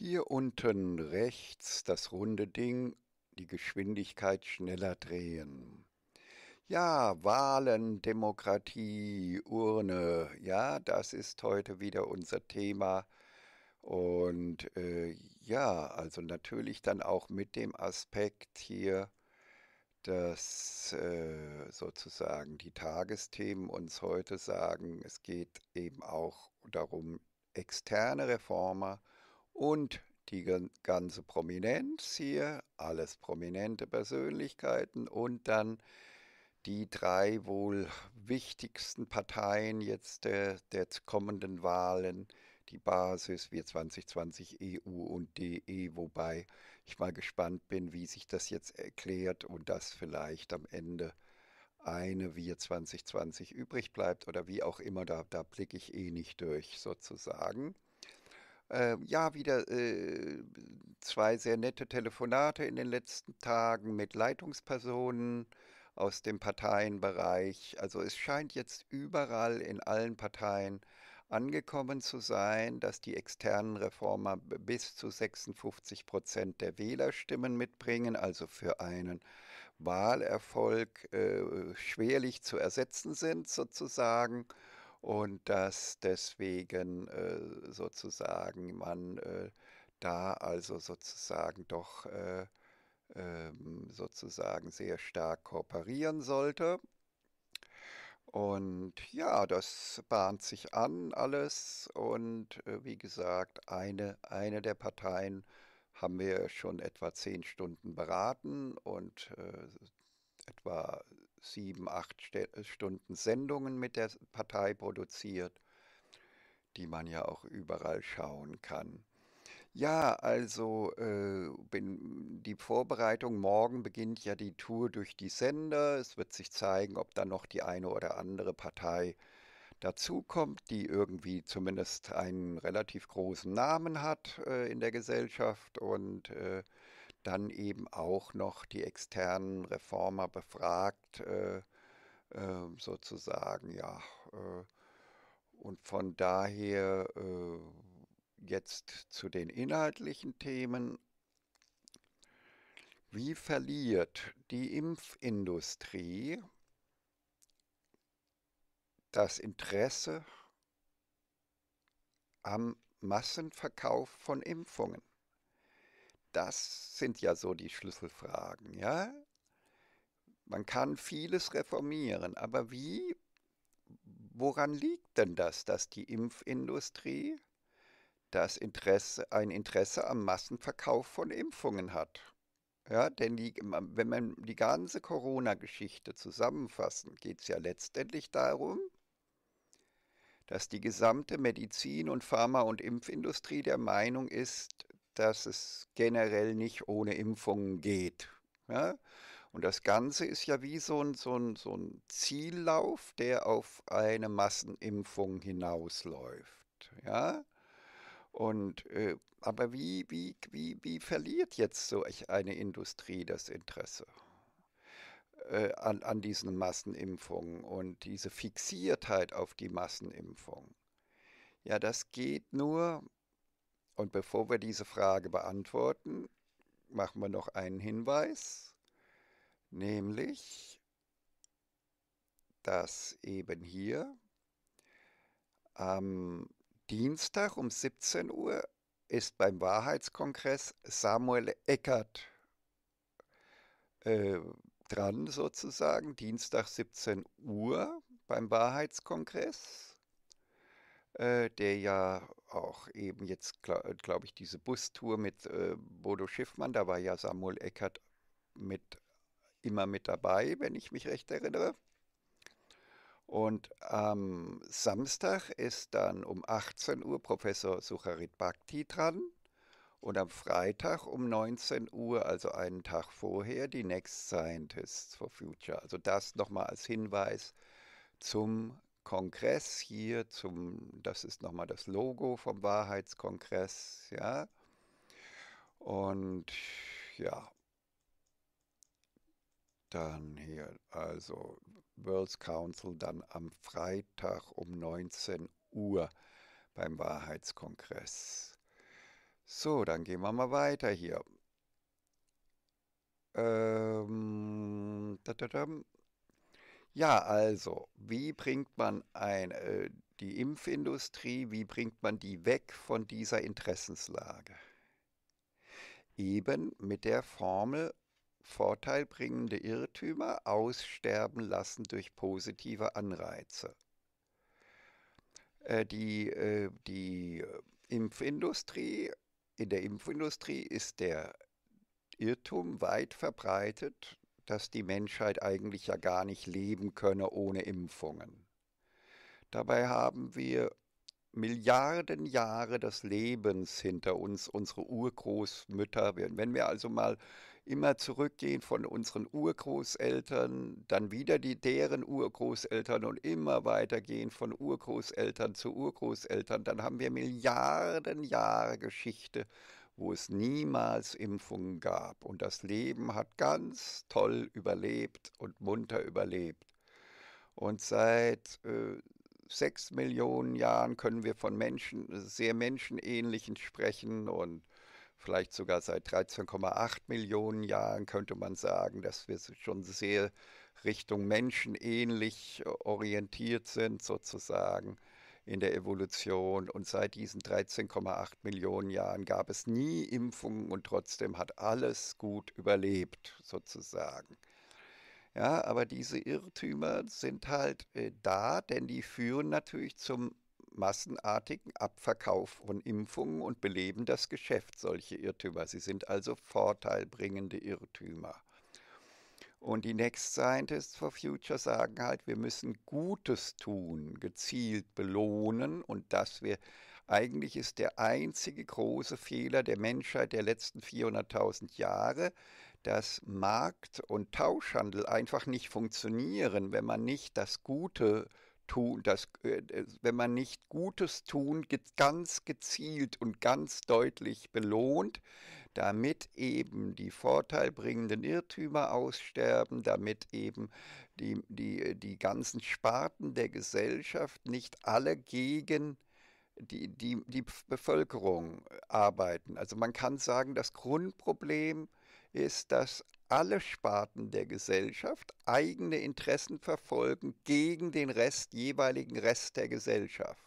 Hier unten rechts das runde Ding, die Geschwindigkeit schneller drehen. Ja, Wahlen, Demokratie, Urne, ja, das ist heute wieder unser Thema. Und äh, ja, also natürlich dann auch mit dem Aspekt hier, dass äh, sozusagen die Tagesthemen uns heute sagen, es geht eben auch darum, externe Reformer, äh, und die ganze Prominenz hier, alles prominente Persönlichkeiten und dann die drei wohl wichtigsten Parteien jetzt der, der kommenden Wahlen, die Basis, wir 2020 EU und DE, wobei ich mal gespannt bin, wie sich das jetzt erklärt und dass vielleicht am Ende eine wir 2020 übrig bleibt oder wie auch immer, da, da blicke ich eh nicht durch sozusagen äh, ja, wieder äh, zwei sehr nette Telefonate in den letzten Tagen mit Leitungspersonen aus dem Parteienbereich. Also es scheint jetzt überall in allen Parteien angekommen zu sein, dass die externen Reformer bis zu 56 Prozent der Wählerstimmen mitbringen, also für einen Wahlerfolg äh, schwerlich zu ersetzen sind sozusagen und dass deswegen äh, sozusagen man äh, da also sozusagen doch äh, ähm, sozusagen sehr stark kooperieren sollte. Und ja, das bahnt sich an alles und äh, wie gesagt, eine, eine der Parteien haben wir schon etwa zehn Stunden beraten und äh, etwa sieben, acht äh, Stunden Sendungen mit der Partei produziert, die man ja auch überall schauen kann. Ja, also äh, bin, die Vorbereitung, morgen beginnt ja die Tour durch die Sender. Es wird sich zeigen, ob da noch die eine oder andere Partei dazukommt, die irgendwie zumindest einen relativ großen Namen hat äh, in der Gesellschaft und äh, dann eben auch noch die externen Reformer befragt, äh, äh, sozusagen, ja. Äh, und von daher äh, jetzt zu den inhaltlichen Themen. Wie verliert die Impfindustrie das Interesse am Massenverkauf von Impfungen? Das sind ja so die Schlüsselfragen, ja? Man kann vieles reformieren, aber wie? Woran liegt denn das, dass die Impfindustrie das Interesse, ein Interesse am Massenverkauf von Impfungen hat? Ja, denn die, wenn man die ganze Corona-Geschichte zusammenfassen, geht es ja letztendlich darum, dass die gesamte Medizin- und Pharma- und Impfindustrie der Meinung ist, dass es generell nicht ohne Impfungen geht. Ja? Und das Ganze ist ja wie so ein, so, ein, so ein Ziellauf, der auf eine Massenimpfung hinausläuft. Ja? Und äh, aber wie, wie, wie, wie verliert jetzt so eine Industrie das Interesse äh, an, an diesen Massenimpfungen und diese Fixiertheit auf die Massenimpfung? Ja, das geht nur, und bevor wir diese Frage beantworten, machen wir noch einen Hinweis, nämlich, dass eben hier am Dienstag um 17 Uhr ist beim Wahrheitskongress Samuel Eckert äh, dran, sozusagen, Dienstag 17 Uhr beim Wahrheitskongress. Äh, der ja auch eben jetzt, glaube äh, glaub ich, diese Bustour mit äh, Bodo Schiffmann, da war ja Samuel Eckert mit, immer mit dabei, wenn ich mich recht erinnere. Und am Samstag ist dann um 18 Uhr Professor Sucharit Bhakti dran und am Freitag um 19 Uhr, also einen Tag vorher, die Next Scientists for Future. Also das nochmal als Hinweis zum Kongress hier zum, das ist nochmal das Logo vom Wahrheitskongress, ja. Und ja, dann hier, also World Council dann am Freitag um 19 Uhr beim Wahrheitskongress. So, dann gehen wir mal weiter hier. Ähm, da, da, da. Ja, also, wie bringt man ein, äh, die Impfindustrie, wie bringt man die weg von dieser Interessenslage? Eben mit der Formel vorteilbringende Irrtümer aussterben lassen durch positive Anreize. Äh, die, äh, die Impfindustrie, in der Impfindustrie ist der Irrtum weit verbreitet, dass die Menschheit eigentlich ja gar nicht leben könne ohne Impfungen. Dabei haben wir Milliarden Jahre des Lebens hinter uns, unsere Urgroßmütter. Wenn wir also mal immer zurückgehen von unseren Urgroßeltern, dann wieder die deren Urgroßeltern und immer weitergehen von Urgroßeltern zu Urgroßeltern, dann haben wir Milliarden Jahre Geschichte wo es niemals Impfungen gab. Und das Leben hat ganz toll überlebt und munter überlebt. Und seit äh, sechs Millionen Jahren können wir von Menschen, sehr menschenähnlichen sprechen und vielleicht sogar seit 13,8 Millionen Jahren könnte man sagen, dass wir schon sehr Richtung menschenähnlich orientiert sind sozusagen in der Evolution und seit diesen 13,8 Millionen Jahren gab es nie Impfungen und trotzdem hat alles gut überlebt, sozusagen. Ja, aber diese Irrtümer sind halt äh, da, denn die führen natürlich zum massenartigen Abverkauf von Impfungen und beleben das Geschäft, solche Irrtümer. Sie sind also vorteilbringende Irrtümer. Und die Next Scientists for Future sagen halt, wir müssen Gutes tun, gezielt belohnen und dass wir eigentlich ist der einzige große Fehler der Menschheit der letzten 400.000 Jahre, dass Markt und Tauschhandel einfach nicht funktionieren, wenn man nicht das Gute äh, tun, das, äh, äh, wenn man nicht Gutes tun, ganz gezielt und ganz deutlich belohnt, damit eben die vorteilbringenden Irrtümer aussterben, damit eben die, die, äh, die ganzen Sparten der Gesellschaft nicht alle gegen die, die, die Bevölkerung arbeiten. Also man kann sagen, das Grundproblem ist, dass alle Sparten der Gesellschaft eigene Interessen verfolgen gegen den Rest, jeweiligen Rest der Gesellschaft.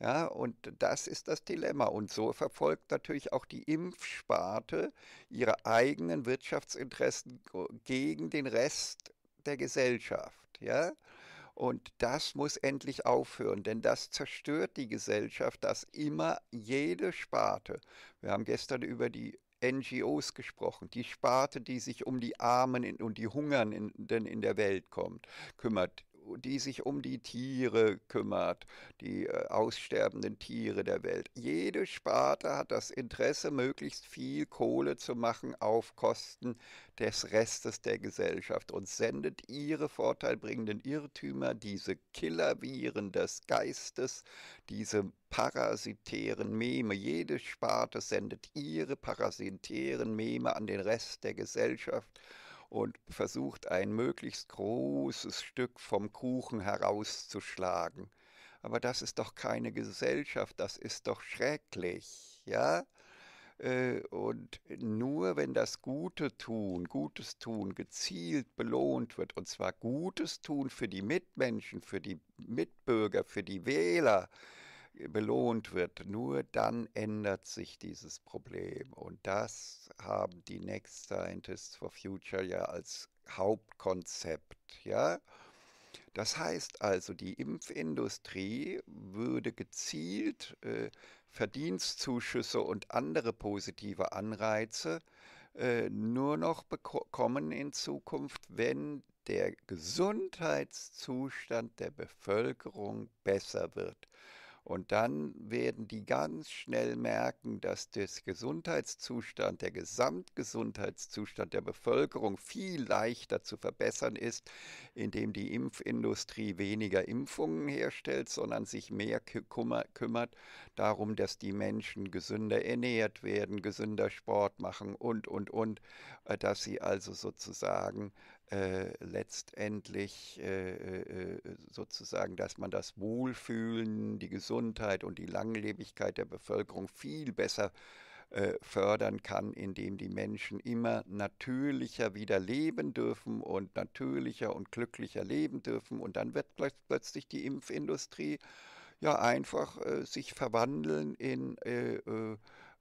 Ja, und das ist das Dilemma. Und so verfolgt natürlich auch die Impfsparte ihre eigenen Wirtschaftsinteressen gegen den Rest der Gesellschaft. Ja? Und das muss endlich aufhören, denn das zerstört die Gesellschaft, dass immer jede Sparte, wir haben gestern über die NGOs gesprochen, die Sparte, die sich um die Armen und die Hungernden in der Welt kommt, kümmert die sich um die Tiere kümmert, die äh, aussterbenden Tiere der Welt. Jede Sparte hat das Interesse, möglichst viel Kohle zu machen auf Kosten des Restes der Gesellschaft und sendet ihre vorteilbringenden Irrtümer, diese Killerviren des Geistes, diese parasitären Meme. Jede Sparte sendet ihre parasitären Meme an den Rest der Gesellschaft und versucht ein möglichst großes Stück vom Kuchen herauszuschlagen. Aber das ist doch keine Gesellschaft, das ist doch schrecklich, ja? Äh, und nur wenn das Gute tun, Gutes tun gezielt belohnt wird, und zwar Gutes tun für die Mitmenschen, für die Mitbürger, für die Wähler, belohnt wird, nur dann ändert sich dieses Problem. Und das haben die Next Scientists for Future ja als Hauptkonzept. Ja? Das heißt also, die Impfindustrie würde gezielt äh, Verdienstzuschüsse und andere positive Anreize äh, nur noch bekommen in Zukunft, wenn der Gesundheitszustand der Bevölkerung besser wird. Und dann werden die ganz schnell merken, dass der das Gesundheitszustand, der Gesamtgesundheitszustand der Bevölkerung viel leichter zu verbessern ist, indem die Impfindustrie weniger Impfungen herstellt, sondern sich mehr kümmert darum, dass die Menschen gesünder ernährt werden, gesünder Sport machen und, und, und, äh, dass sie also sozusagen äh, letztendlich äh, äh, sozusagen, dass man das Wohlfühlen, die Gesundheit und die Langlebigkeit der Bevölkerung viel besser äh, fördern kann, indem die Menschen immer natürlicher wieder leben dürfen und natürlicher und glücklicher leben dürfen. Und dann wird plötzlich die Impfindustrie ja einfach äh, sich verwandeln in äh, äh,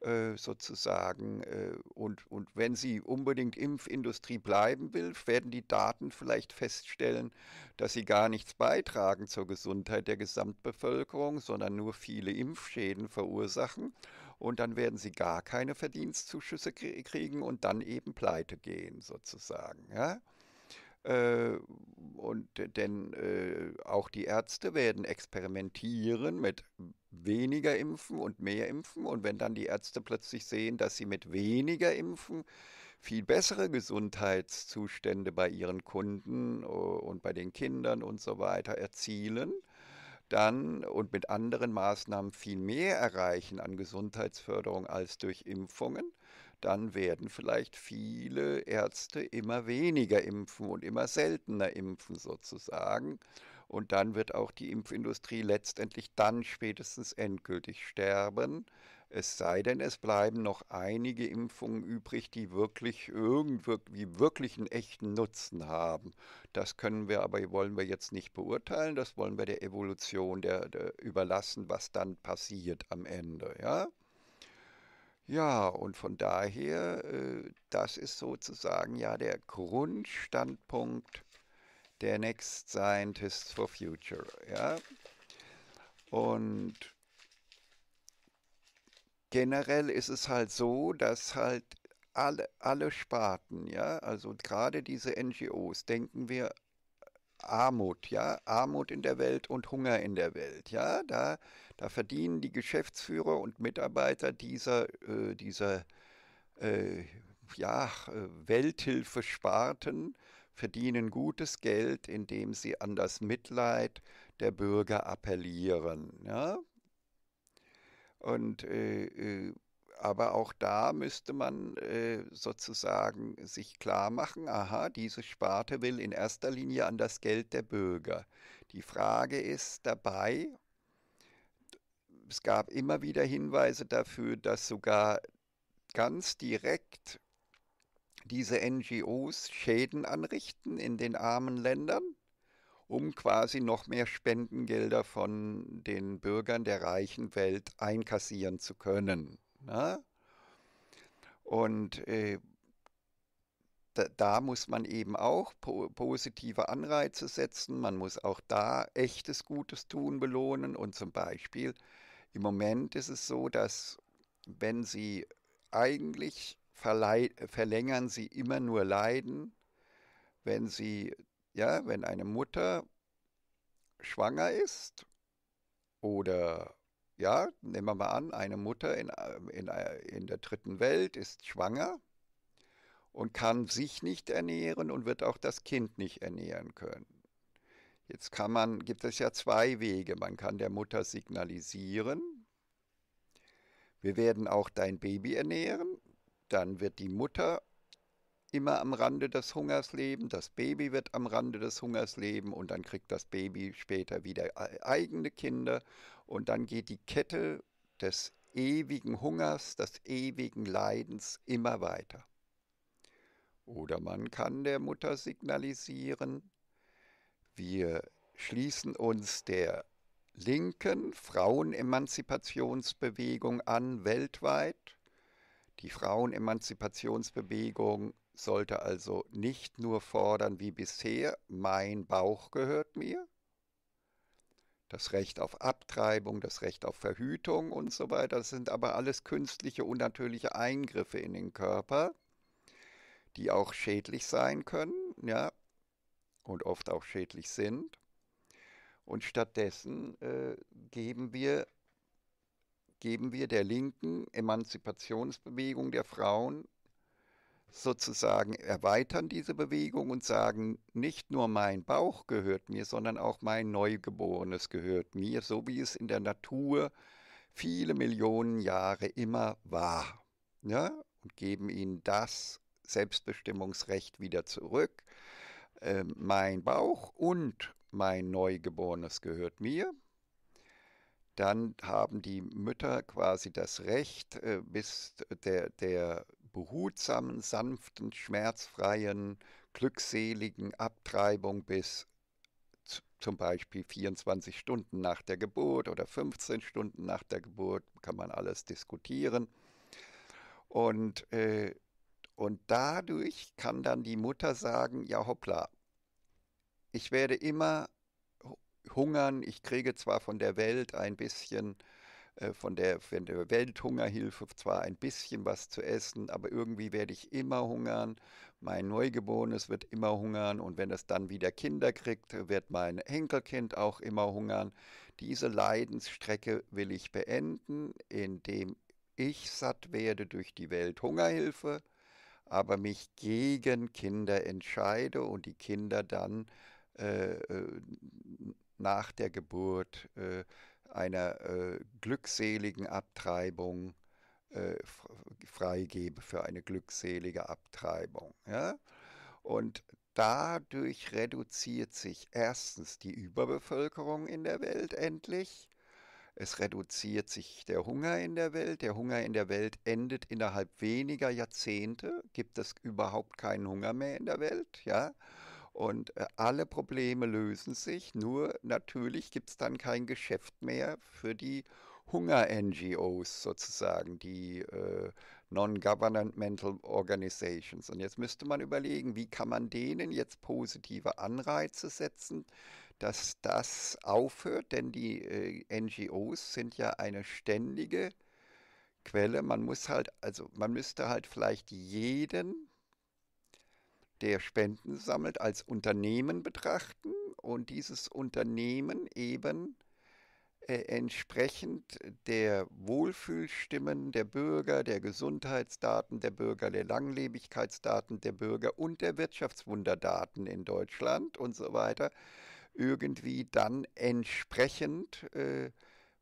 äh, sozusagen. Äh, und, und wenn sie unbedingt Impfindustrie bleiben will, werden die Daten vielleicht feststellen, dass sie gar nichts beitragen zur Gesundheit der Gesamtbevölkerung, sondern nur viele Impfschäden verursachen. Und dann werden sie gar keine Verdienstzuschüsse kriegen und dann eben pleite gehen, sozusagen. Ja? Äh, und denn auch die Ärzte werden experimentieren mit weniger impfen und mehr impfen. Und wenn dann die Ärzte plötzlich sehen, dass sie mit weniger impfen viel bessere Gesundheitszustände bei ihren Kunden äh, und bei den Kindern und so weiter erzielen, dann und mit anderen Maßnahmen viel mehr erreichen an Gesundheitsförderung als durch Impfungen, dann werden vielleicht viele Ärzte immer weniger impfen und immer seltener impfen sozusagen. Und dann wird auch die Impfindustrie letztendlich dann spätestens endgültig sterben. Es sei denn, es bleiben noch einige Impfungen übrig, die wirklich irgendwie wirklich einen echten Nutzen haben. Das können wir aber, wollen wir jetzt nicht beurteilen. Das wollen wir der Evolution der, der überlassen, was dann passiert am Ende. Ja? Ja, und von daher, äh, das ist sozusagen ja der Grundstandpunkt der Next Scientist for Future. Ja? Und generell ist es halt so, dass halt alle, alle Sparten, ja, also gerade diese NGOs, denken wir Armut, ja, Armut in der Welt und Hunger in der Welt, ja, da, da verdienen die Geschäftsführer und Mitarbeiter dieser, äh, dieser äh, ja, äh, Welthilfe-Sparten verdienen gutes Geld, indem sie an das Mitleid der Bürger appellieren. Ja? Und äh, äh, aber auch da müsste man äh, sozusagen sich klar machen, aha, diese Sparte will in erster Linie an das Geld der Bürger. Die Frage ist dabei, es gab immer wieder Hinweise dafür, dass sogar ganz direkt diese NGOs Schäden anrichten in den armen Ländern, um quasi noch mehr Spendengelder von den Bürgern der reichen Welt einkassieren zu können. Ne? Und äh, da, da, muss man eben auch po positive Anreize setzen, man muss auch da echtes Gutes tun belohnen und zum Beispiel im Moment ist es so, dass wenn Sie eigentlich verlängern sie immer nur Leiden, wenn sie, ja, wenn eine Mutter schwanger ist oder ja, nehmen wir mal an, eine Mutter in, äh, in, äh, in der dritten Welt ist schwanger und kann sich nicht ernähren und wird auch das Kind nicht ernähren können. Jetzt kann man, gibt es ja zwei Wege. Man kann der Mutter signalisieren, wir werden auch dein Baby ernähren dann wird die Mutter immer am Rande des Hungers leben, das Baby wird am Rande des Hungers leben und dann kriegt das Baby später wieder eigene Kinder und dann geht die Kette des ewigen Hungers, des ewigen Leidens immer weiter. Oder man kann der Mutter signalisieren, wir schließen uns der linken Frauenemanzipationsbewegung an weltweit die Frauenemanzipationsbewegung sollte also nicht nur fordern wie bisher, mein Bauch gehört mir, das Recht auf Abtreibung, das Recht auf Verhütung und so weiter, das sind aber alles künstliche, unnatürliche Eingriffe in den Körper, die auch schädlich sein können, ja, und oft auch schädlich sind. Und stattdessen äh, geben wir geben wir der linken Emanzipationsbewegung der Frauen sozusagen erweitern diese Bewegung und sagen, nicht nur mein Bauch gehört mir, sondern auch mein Neugeborenes gehört mir, so wie es in der Natur viele Millionen Jahre immer war. Ja? Ne? Und geben ihnen das Selbstbestimmungsrecht wieder zurück. Äh, mein Bauch und mein Neugeborenes gehört mir dann haben die Mütter quasi das Recht, äh, bis der, der behutsamen, sanften, schmerzfreien, glückseligen Abtreibung bis zum Beispiel 24 Stunden nach der Geburt oder 15 Stunden nach der Geburt, kann man alles diskutieren. Und, äh, und dadurch kann dann die Mutter sagen, ja hoppla, ich werde immer hungern. Ich kriege zwar von der Welt ein bisschen, äh, von, der, von der Welthungerhilfe zwar ein bisschen was zu essen, aber irgendwie werde ich immer hungern. Mein Neugeborenes wird immer hungern und wenn es dann wieder Kinder kriegt, wird mein Enkelkind auch immer hungern. Diese Leidensstrecke will ich beenden, indem ich satt werde durch die Welthungerhilfe aber mich gegen Kinder entscheide und die Kinder dann äh, äh nach der Geburt, äh, einer äh, glückseligen Abtreibung äh, freigebe für eine glückselige Abtreibung. Ja? Und dadurch reduziert sich erstens die Überbevölkerung in der Welt endlich. Es reduziert sich der Hunger in der Welt. Der Hunger in der Welt endet innerhalb weniger Jahrzehnte. Gibt es überhaupt keinen Hunger mehr in der Welt, ja? Und äh, alle Probleme lösen sich, nur natürlich gibt es dann kein Geschäft mehr für die Hunger-NGOs sozusagen, die äh, Non-Governmental Organizations. Und jetzt müsste man überlegen, wie kann man denen jetzt positive Anreize setzen, dass das aufhört, denn die äh, NGOs sind ja eine ständige Quelle. Man muss halt, also man müsste halt vielleicht jeden der Spenden sammelt, als Unternehmen betrachten und dieses Unternehmen eben äh, entsprechend der Wohlfühlstimmen der Bürger, der Gesundheitsdaten der Bürger, der Langlebigkeitsdaten der Bürger und der Wirtschaftswunderdaten in Deutschland und so weiter irgendwie dann entsprechend äh,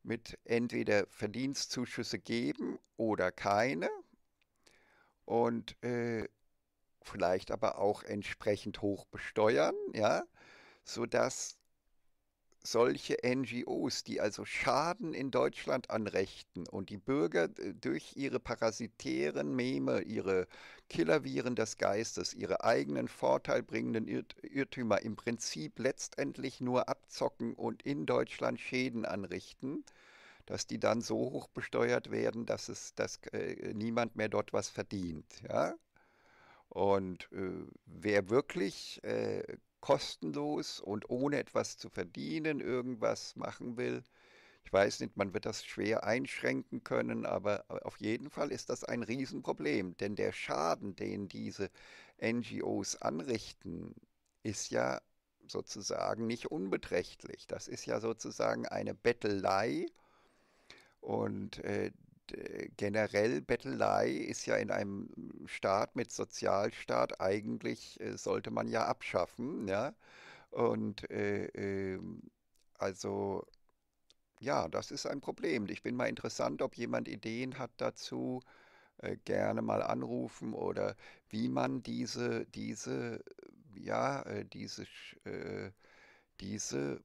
mit entweder Verdienstzuschüsse geben oder keine. Und äh, vielleicht aber auch entsprechend hoch besteuern, ja, sodass solche NGOs, die also Schaden in Deutschland anrichten und die Bürger äh, durch ihre parasitären Meme, ihre Killerviren des Geistes, ihre eigenen vorteilbringenden Irrtümer im Prinzip letztendlich nur abzocken und in Deutschland Schäden anrichten, dass die dann so hoch besteuert werden, dass es dass, äh, niemand mehr dort was verdient. Ja? Und äh, wer wirklich äh, kostenlos und ohne etwas zu verdienen irgendwas machen will, ich weiß nicht, man wird das schwer einschränken können, aber äh, auf jeden Fall ist das ein Riesenproblem, denn der Schaden, den diese NGOs anrichten, ist ja sozusagen nicht unbeträchtlich. Das ist ja sozusagen eine Bettelei und äh, äh, generell Bettelei ist ja in einem Staat mit Sozialstaat eigentlich, äh, sollte man ja abschaffen, ja. Und äh, ähm, also ja, das ist ein Problem. Ich bin mal interessant, ob jemand Ideen hat dazu, äh, gerne mal anrufen oder wie man diese, diese, ja, äh, diese, diese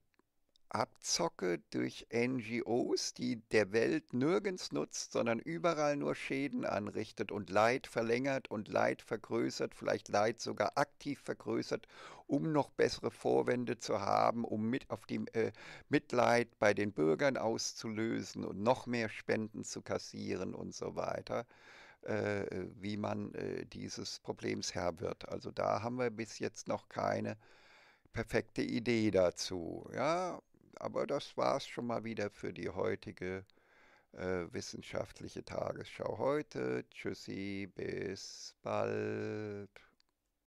Abzocke durch NGOs, die der Welt nirgends nutzt, sondern überall nur Schäden anrichtet und Leid verlängert und Leid vergrößert, vielleicht Leid sogar aktiv vergrößert, um noch bessere Vorwände zu haben, um mit auf die äh, Mitleid bei den Bürgern auszulösen und noch mehr Spenden zu kassieren und so weiter, äh, wie man äh, dieses Problems Herr wird. Also da haben wir bis jetzt noch keine perfekte Idee dazu. Ja, aber das war es schon mal wieder für die heutige äh, wissenschaftliche Tagesschau heute. Tschüssi, bis bald.